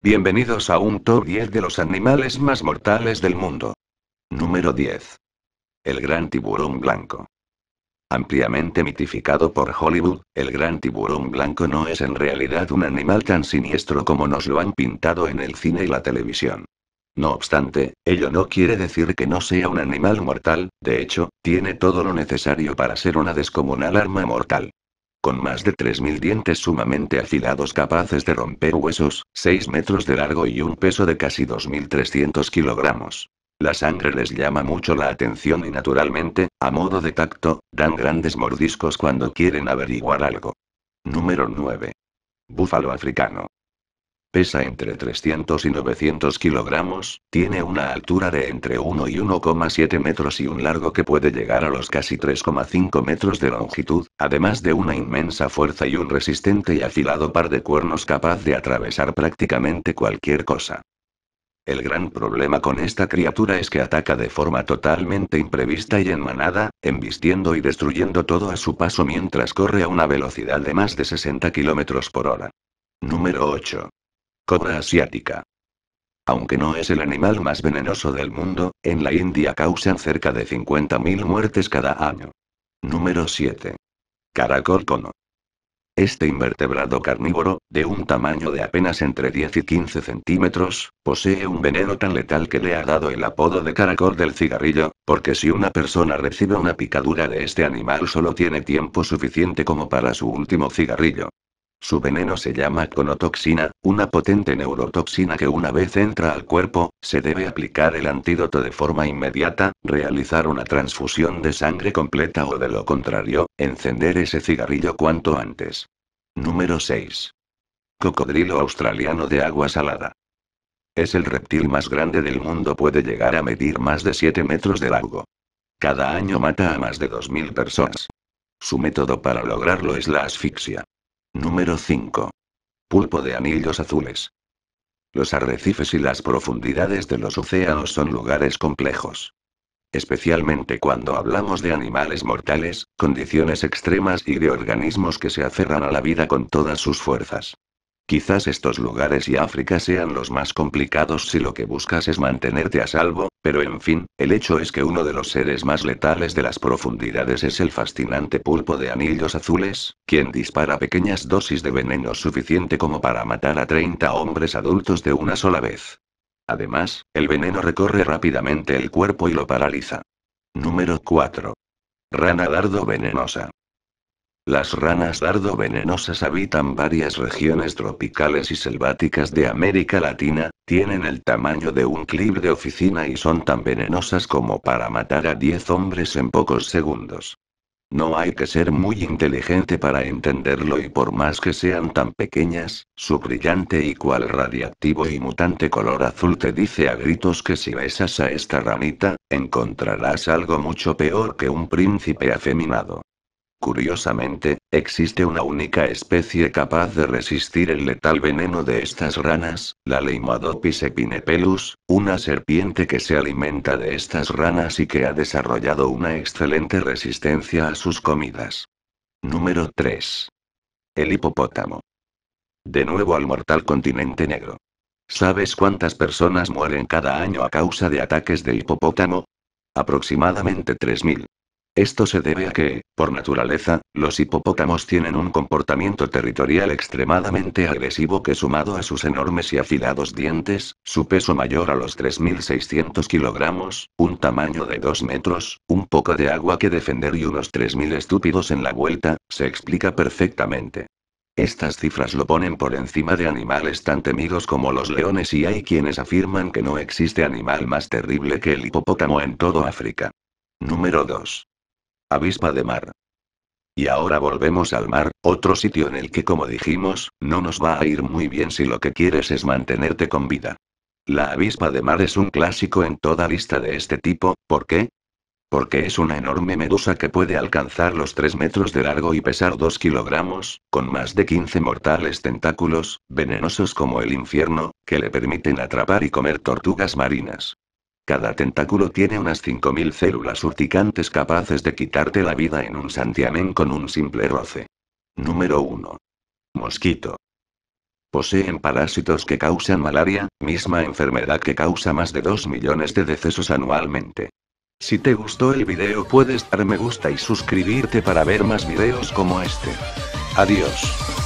Bienvenidos a un top 10 de los animales más mortales del mundo. Número 10. El gran tiburón blanco. Ampliamente mitificado por Hollywood, el gran tiburón blanco no es en realidad un animal tan siniestro como nos lo han pintado en el cine y la televisión. No obstante, ello no quiere decir que no sea un animal mortal, de hecho, tiene todo lo necesario para ser una descomunal arma mortal con más de 3.000 dientes sumamente afilados capaces de romper huesos, 6 metros de largo y un peso de casi 2.300 kilogramos. La sangre les llama mucho la atención y naturalmente, a modo de tacto, dan grandes mordiscos cuando quieren averiguar algo. Número 9. Búfalo africano pesa entre 300 y 900 kilogramos, tiene una altura de entre 1 y 1,7 metros y un largo que puede llegar a los casi 3,5 metros de longitud, además de una inmensa fuerza y un resistente y afilado par de cuernos capaz de atravesar prácticamente cualquier cosa. El gran problema con esta criatura es que ataca de forma totalmente imprevista y en manada, embistiendo y destruyendo todo a su paso mientras corre a una velocidad de más de 60 kilómetros por hora. Número 8. Cobra asiática. Aunque no es el animal más venenoso del mundo, en la India causan cerca de 50.000 muertes cada año. Número 7. Caracol cono. Este invertebrado carnívoro, de un tamaño de apenas entre 10 y 15 centímetros, posee un veneno tan letal que le ha dado el apodo de caracol del cigarrillo, porque si una persona recibe una picadura de este animal solo tiene tiempo suficiente como para su último cigarrillo. Su veneno se llama conotoxina, una potente neurotoxina que una vez entra al cuerpo, se debe aplicar el antídoto de forma inmediata, realizar una transfusión de sangre completa o de lo contrario, encender ese cigarrillo cuanto antes. Número 6. Cocodrilo australiano de agua salada. Es el reptil más grande del mundo, puede llegar a medir más de 7 metros de largo. Cada año mata a más de 2.000 personas. Su método para lograrlo es la asfixia. Número 5. Pulpo de anillos azules. Los arrecifes y las profundidades de los océanos son lugares complejos. Especialmente cuando hablamos de animales mortales, condiciones extremas y de organismos que se aferran a la vida con todas sus fuerzas. Quizás estos lugares y África sean los más complicados si lo que buscas es mantenerte a salvo, pero en fin, el hecho es que uno de los seres más letales de las profundidades es el fascinante pulpo de anillos azules, quien dispara pequeñas dosis de veneno suficiente como para matar a 30 hombres adultos de una sola vez. Además, el veneno recorre rápidamente el cuerpo y lo paraliza. Número 4. Rana dardo venenosa. Las ranas dardo venenosas habitan varias regiones tropicales y selváticas de América Latina, tienen el tamaño de un clip de oficina y son tan venenosas como para matar a 10 hombres en pocos segundos. No hay que ser muy inteligente para entenderlo y por más que sean tan pequeñas, su brillante y cual radiactivo y mutante color azul te dice a gritos que si besas a esta ranita, encontrarás algo mucho peor que un príncipe afeminado. Curiosamente, existe una única especie capaz de resistir el letal veneno de estas ranas, la Leimadopis epinepelus, una serpiente que se alimenta de estas ranas y que ha desarrollado una excelente resistencia a sus comidas. Número 3. El hipopótamo. De nuevo al mortal continente negro. ¿Sabes cuántas personas mueren cada año a causa de ataques de hipopótamo? Aproximadamente 3.000. Esto se debe a que, por naturaleza, los hipopótamos tienen un comportamiento territorial extremadamente agresivo que sumado a sus enormes y afilados dientes, su peso mayor a los 3.600 kilogramos, un tamaño de 2 metros, un poco de agua que defender y unos 3.000 estúpidos en la vuelta, se explica perfectamente. Estas cifras lo ponen por encima de animales tan temidos como los leones y hay quienes afirman que no existe animal más terrible que el hipopótamo en todo África. Número 2. Avispa de mar. Y ahora volvemos al mar, otro sitio en el que como dijimos, no nos va a ir muy bien si lo que quieres es mantenerte con vida. La avispa de mar es un clásico en toda lista de este tipo, ¿por qué? Porque es una enorme medusa que puede alcanzar los 3 metros de largo y pesar 2 kilogramos, con más de 15 mortales tentáculos, venenosos como el infierno, que le permiten atrapar y comer tortugas marinas. Cada tentáculo tiene unas 5.000 células urticantes capaces de quitarte la vida en un santiamén con un simple roce. Número 1. Mosquito. Poseen parásitos que causan malaria, misma enfermedad que causa más de 2 millones de decesos anualmente. Si te gustó el video puedes dar me gusta y suscribirte para ver más videos como este. Adiós.